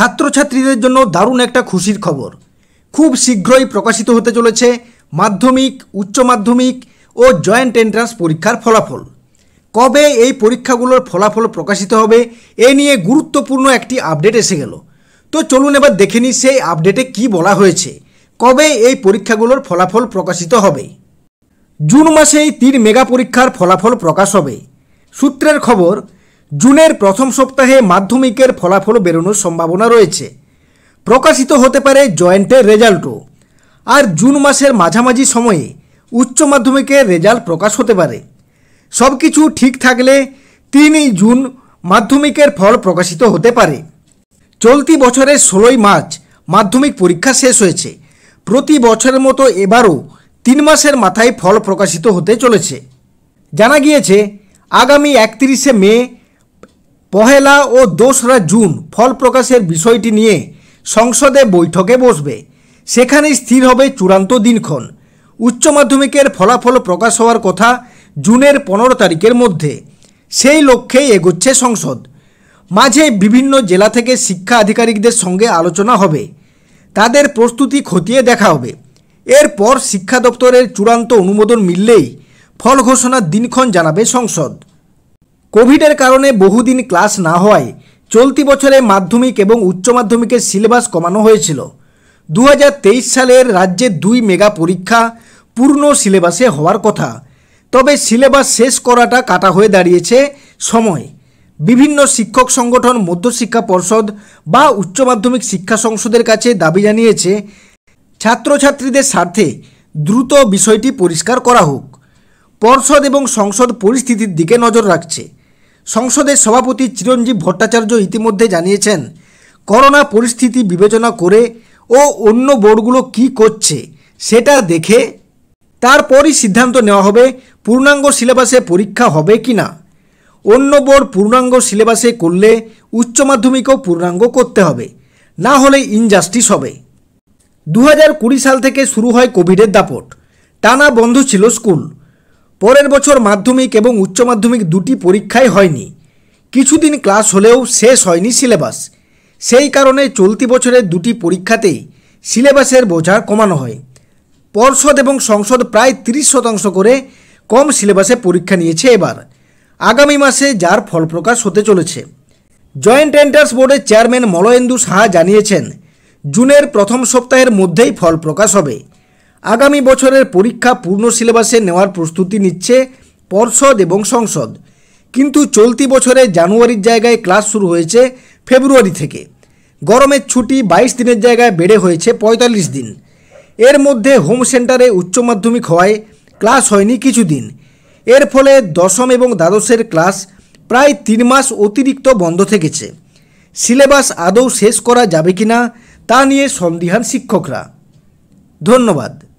ছাত্রছাত্রীদের জন্য দারুণ একটা খুশির খবর খুব শীঘ্রই প্রকাশিত হতে চলেছে মাধ্যমিক উচ্চ মাধ্যমিক ও জয়েন্ট এন্ট্রান্স পরীক্ষার ফলাফল কবে এই পরীক্ষাগুলোর ফলাফল প্রকাশিত হবে এ নিয়ে গুরুত্বপূর্ণ একটি আপডেট এসে গেল তো চলুন এবার দেখে নিই সেই আপডেটে কি বলা হয়েছে কবে এই পরীক্ষাগুলোর ফলাফল প্রকাশিত হবে জুন মাসেই তীর মেগা পরীক্ষার ফলাফল প্রকাশ হবে সূত্রের খবর জুনের প্রথম সপ্তাহে মাধ্যমিকের ফলাফল বেরোনোর সম্ভাবনা রয়েছে প্রকাশিত হতে পারে জয়েন্টের রেজাল্টও আর জুন মাসের মাঝামাঝি সময়ে উচ্চ মাধ্যমিকের রেজাল্ট প্রকাশ হতে পারে সব কিছু ঠিক থাকলে তিনই জুন মাধ্যমিকের ফল প্রকাশিত হতে পারে চলতি বছরের ষোলোই মার্চ মাধ্যমিক পরীক্ষা শেষ হয়েছে প্রতি বছরের মতো এবারও তিন মাসের মাথায় ফল প্রকাশিত হতে চলেছে জানা গিয়েছে আগামী একত্রিশে মে পহেলা ও দোসরা জুন ফল প্রকাশের বিষয়টি নিয়ে সংসদে বৈঠকে বসবে সেখানে স্থির হবে চূড়ান্ত দিনক্ষণ উচ্চ মাধ্যমিকের ফলাফল প্রকাশ হওয়ার কথা জুনের পনেরো তারিখের মধ্যে সেই লক্ষ্যেই এগোচ্ছে সংসদ মাঝে বিভিন্ন জেলা থেকে শিক্ষা আধিকারিকদের সঙ্গে আলোচনা হবে তাদের প্রস্তুতি খতিয়ে দেখা হবে এরপর শিক্ষা দপ্তরের চূড়ান্ত অনুমোদন মিললেই ফল ঘোষণার দিনক্ষণ জানাবে সংসদ কোভিডের কারণে বহুদিন ক্লাস না হওয়ায় চলতি বছরে মাধ্যমিক এবং উচ্চ মাধ্যমিকের সিলেবাস কমানো হয়েছিল দু সালের রাজ্যে দুই মেগা পরীক্ষা পূর্ণ সিলেবাসে হওয়ার কথা তবে সিলেবাস শেষ করাটা কাটা হয়ে দাঁড়িয়েছে সময় বিভিন্ন শিক্ষক সংগঠন মধ্যশিক্ষা পর্ষদ বা উচ্চ মাধ্যমিক শিক্ষা সংসদের কাছে দাবি জানিয়েছে ছাত্রছাত্রীদের স্বার্থে দ্রুত বিষয়টি পরিষ্কার করা হোক পর্ষদ এবং সংসদ পরিস্থিতির দিকে নজর রাখছে সংসদের সভাপতি চিরঞ্জীব ভট্টাচার্য ইতিমধ্যে জানিয়েছেন করোনা পরিস্থিতি বিবেচনা করে ও অন্য বোর্ডগুলো কি করছে সেটা দেখে তারপরই সিদ্ধান্ত নেওয়া হবে পূর্ণাঙ্গ সিলেবাসে পরীক্ষা হবে কি না অন্য বোর্ড পূর্ণাঙ্গ সিলেবাসে করলে উচ্চ মাধ্যমিকও পূর্ণাঙ্গ করতে হবে না হলে ইনজাস্টিস হবে দু সাল থেকে শুরু হয় কোভিডের দাপট টানা বন্ধ ছিল স্কুল পরের বছর মাধ্যমিক এবং উচ্চ মাধ্যমিক দুটি পরীক্ষাই হয়নি কিছুদিন ক্লাস হলেও শেষ হয়নি সিলেবাস সেই কারণে চলতি বছরের দুটি পরীক্ষাতেই সিলেবাসের বোঝা কমানো হয় পর্ষদ এবং সংসদ প্রায় তিরিশ শতাংশ করে কম সিলেবাসে পরীক্ষা নিয়েছে এবার আগামী মাসে যার ফল প্রকাশ হতে চলেছে জয়েন্ট এন্ট্রান্স বোর্ডের চেয়ারম্যান মলয়েন্দু সাহা জানিয়েছেন জুনের প্রথম সপ্তাহের মধ্যেই ফল প্রকাশ হবে আগামী বছরের পরীক্ষা পূর্ণ সিলেবাসে নেওয়ার প্রস্তুতি নিচ্ছে পর্ষদ এবং সংসদ কিন্তু চলতি বছরে জানুয়ারির জায়গায় ক্লাস শুরু হয়েছে ফেব্রুয়ারি থেকে গরমের ছুটি বাইশ দিনের জায়গায় বেড়ে হয়েছে ৪৫ দিন এর মধ্যে হোম সেন্টারে উচ্চ মাধ্যমিক হওয়ায় ক্লাস হয়নি কিছুদিন এর ফলে দশম এবং দ্বাদশের ক্লাস প্রায় তিন মাস অতিরিক্ত বন্ধ থেকেছে সিলেবাস আদৌ শেষ করা যাবে কি না তা নিয়ে সন্দিহান শিক্ষকরা ধন্যবাদ